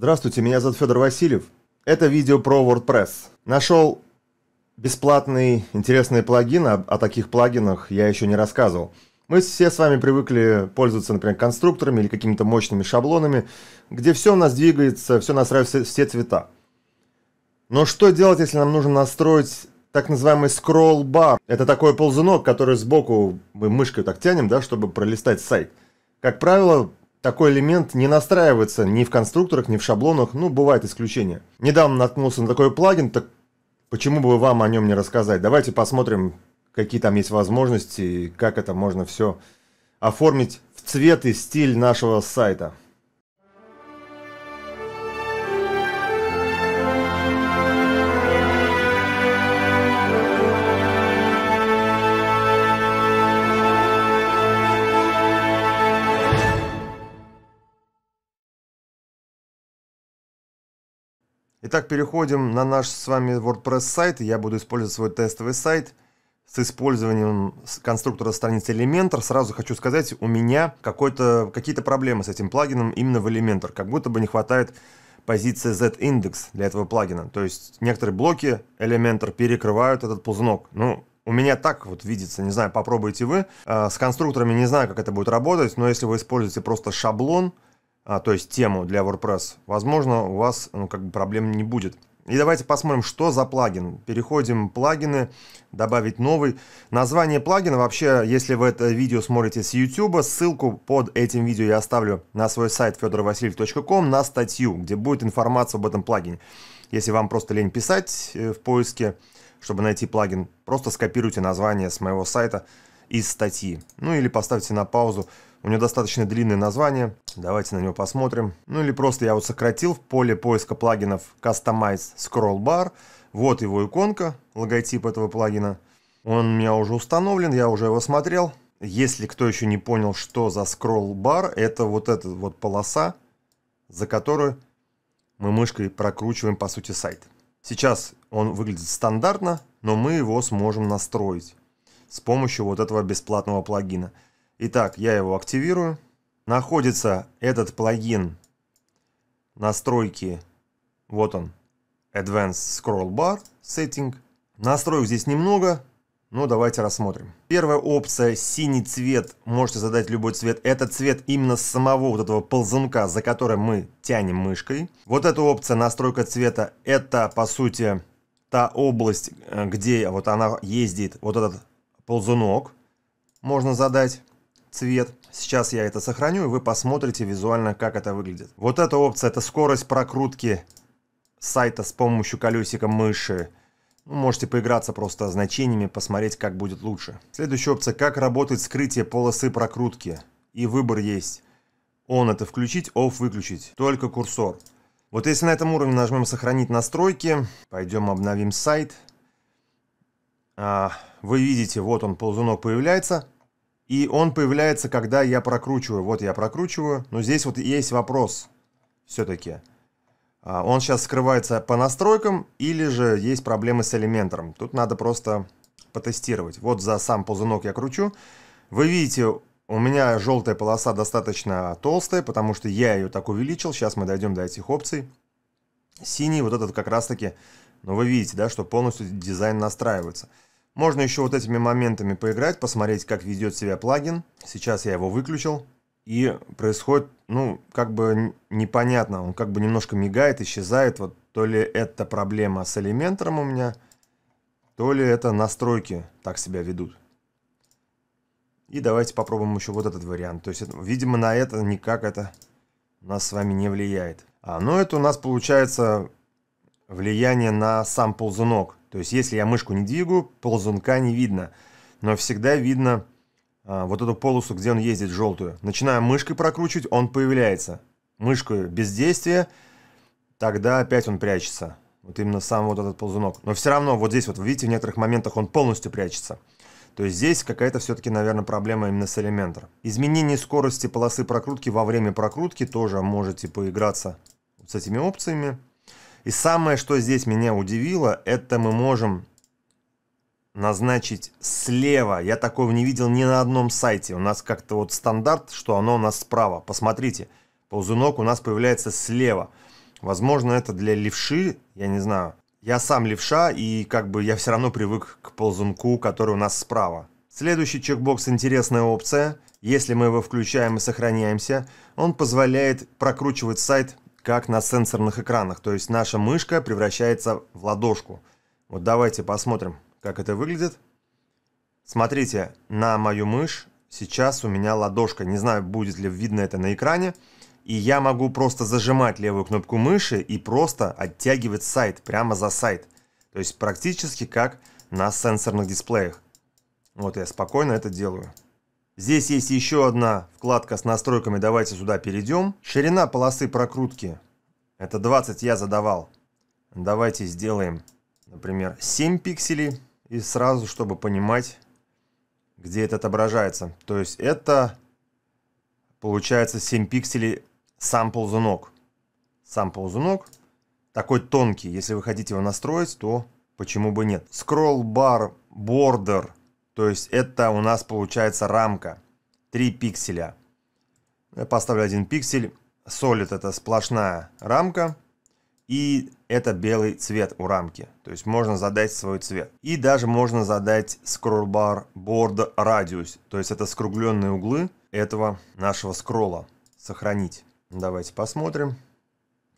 Здравствуйте, меня зовут Федор Васильев. Это видео про WordPress. Нашел бесплатный интересный плагин, о, а, о таких плагинах я еще не рассказывал. Мы все с вами привыкли пользоваться, например, конструкторами или какими-то мощными шаблонами, где все у нас двигается, все настраивает все, все цвета. Но что делать, если нам нужно настроить так называемый скролл-бар? Это такой ползунок, который сбоку мы мышкой так тянем, да, чтобы пролистать сайт. Как правило, такой элемент не настраивается ни в конструкторах, ни в шаблонах, ну, бывает исключения. Недавно наткнулся на такой плагин, так почему бы вам о нем не рассказать? Давайте посмотрим, какие там есть возможности и как это можно все оформить в цвет и стиль нашего сайта. Итак, переходим на наш с вами WordPress сайт. Я буду использовать свой тестовый сайт с использованием конструктора страницы Elementor. Сразу хочу сказать, у меня какие-то проблемы с этим плагином именно в Elementor. Как будто бы не хватает позиции z index для этого плагина. То есть некоторые блоки Elementor перекрывают этот ползунок. Ну, у меня так вот видится, не знаю, попробуйте вы. А, с конструкторами не знаю, как это будет работать, но если вы используете просто шаблон, а, то есть тему для WordPress, возможно, у вас ну, как бы проблем не будет. И давайте посмотрим, что за плагин. Переходим плагины, добавить новый. Название плагина вообще, если вы это видео смотрите с YouTube, ссылку под этим видео я оставлю на свой сайт fedorvasilyev.com на статью, где будет информация об этом плагине. Если вам просто лень писать э, в поиске, чтобы найти плагин, просто скопируйте название с моего сайта из статьи. Ну или поставьте на паузу, у него достаточно длинное название. Давайте на него посмотрим. Ну или просто я вот сократил в поле поиска плагинов Customize Scroll Bar. Вот его иконка, логотип этого плагина. Он у меня уже установлен, я уже его смотрел. Если кто еще не понял, что за scroll бар, это вот эта вот полоса, за которую мы мышкой прокручиваем, по сути, сайт. Сейчас он выглядит стандартно, но мы его сможем настроить с помощью вот этого бесплатного плагина – Итак, я его активирую. Находится этот плагин настройки. Вот он. Advanced Scroll Bar Setting. Настроек здесь немного, но давайте рассмотрим. Первая опция синий цвет. Можете задать любой цвет. Это цвет именно самого вот этого ползунка, за которым мы тянем мышкой. Вот эта опция настройка цвета. Это по сути та область, э, где вот она ездит. Вот этот ползунок можно задать цвет. Сейчас я это сохраню, и вы посмотрите визуально, как это выглядит. Вот эта опция – это скорость прокрутки сайта с помощью колесика мыши. Ну, можете поиграться просто значениями, посмотреть, как будет лучше. Следующая опция – как работает скрытие полосы прокрутки. И выбор есть. Он – это включить, off – выключить. Только курсор. Вот если на этом уровне нажмем «Сохранить настройки», пойдем обновим сайт. А, вы видите, вот он, ползунок появляется – и он появляется, когда я прокручиваю. Вот я прокручиваю, но здесь вот есть вопрос все-таки. А, он сейчас скрывается по настройкам или же есть проблемы с элементором. Тут надо просто потестировать. Вот за сам ползунок я кручу. Вы видите, у меня желтая полоса достаточно толстая, потому что я ее так увеличил. Сейчас мы дойдем до этих опций. Синий вот этот как раз таки, ну вы видите, да, что полностью дизайн настраивается. Можно еще вот этими моментами поиграть, посмотреть, как ведет себя плагин. Сейчас я его выключил. И происходит, ну, как бы непонятно, он как бы немножко мигает, исчезает. Вот то ли это проблема с элементом у меня, то ли это настройки так себя ведут. И давайте попробуем еще вот этот вариант. То есть, это, видимо, на это никак это нас с вами не влияет. А, ну, это у нас получается влияние на сам ползунок. То есть, если я мышку не двигаю, ползунка не видно. Но всегда видно а, вот эту полосу, где он ездит, желтую. Начинаем мышкой прокручивать, он появляется. Мышку без действия, тогда опять он прячется. Вот именно сам вот этот ползунок. Но все равно вот здесь вот, видите, в некоторых моментах он полностью прячется. То есть здесь какая-то все-таки, наверное, проблема именно с элементом. Изменение скорости полосы прокрутки во время прокрутки тоже можете поиграться типа, с этими опциями. И самое, что здесь меня удивило, это мы можем назначить слева. Я такого не видел ни на одном сайте. У нас как-то вот стандарт, что оно у нас справа. Посмотрите, ползунок у нас появляется слева. Возможно, это для левши, я не знаю. Я сам левша, и как бы я все равно привык к ползунку, который у нас справа. Следующий чекбокс – интересная опция. Если мы его включаем и сохраняемся, он позволяет прокручивать сайт как на сенсорных экранах. То есть наша мышка превращается в ладошку. Вот давайте посмотрим, как это выглядит. Смотрите, на мою мышь сейчас у меня ладошка. Не знаю, будет ли видно это на экране. И я могу просто зажимать левую кнопку мыши и просто оттягивать сайт, прямо за сайт. То есть практически как на сенсорных дисплеях. Вот я спокойно это делаю. Здесь есть еще одна вкладка с настройками, давайте сюда перейдем. Ширина полосы прокрутки, это 20 я задавал. Давайте сделаем, например, 7 пикселей, и сразу, чтобы понимать, где это отображается. То есть это получается 7 пикселей сам ползунок. Сам ползунок такой тонкий, если вы хотите его настроить, то почему бы нет. Scroll bar border – то есть это у нас получается рамка. 3 пикселя. Я поставлю один пиксель. Solid это сплошная рамка. И это белый цвет у рамки. То есть можно задать свой цвет. И даже можно задать scrollbar board radius. То есть это скругленные углы этого нашего скролла. Сохранить. Давайте посмотрим.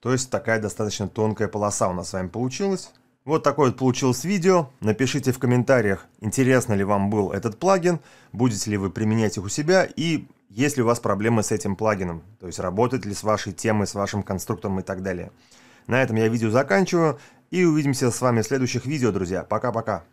То есть такая достаточно тонкая полоса у нас с вами получилась. Вот такое вот получилось видео. Напишите в комментариях, интересно ли вам был этот плагин, будете ли вы применять их у себя и есть ли у вас проблемы с этим плагином, то есть работает ли с вашей темой, с вашим конструктором и так далее. На этом я видео заканчиваю и увидимся с вами в следующих видео, друзья. Пока-пока.